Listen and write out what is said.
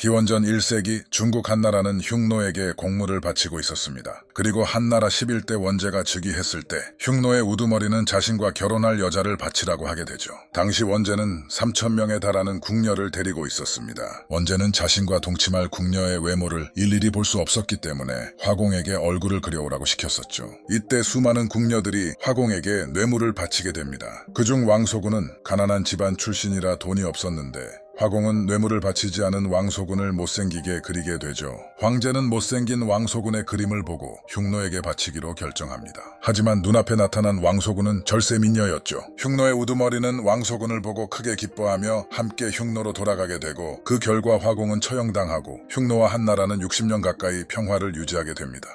기원전 1세기 중국 한나라는 흉노에게 공물을 바치고 있었습니다. 그리고 한나라 11대 원제가 즉위했을 때 흉노의 우두머리는 자신과 결혼할 여자를 바치라고 하게 되죠. 당시 원제는 3천명에 달하는 궁녀를 데리고 있었습니다. 원제는 자신과 동침할 궁녀의 외모를 일일이 볼 수 없었기 때문에 화공에게 얼굴을 그려오라고 시켰었죠. 이때 수많은 궁녀들이 화공에게 뇌물을 바치게 됩니다. 그중 왕소군은 가난한 집안 출신이라 돈이 없었는데 화공은 뇌물을 바치지 않은 왕소군을 못생기게 그리게 되죠. 황제는 못생긴 왕소군의 그림을 보고 흉노에게 바치기로 결정합니다. 하지만 눈앞에 나타난 왕소군은 절세민녀였죠. 흉노의 우두머리는 왕소군을 보고 크게 기뻐하며 함께 흉노로 돌아가게 되고 그 결과 화공은 처형당하고 흉노와 한나라는 60년 가까이 평화를 유지하게 됩니다.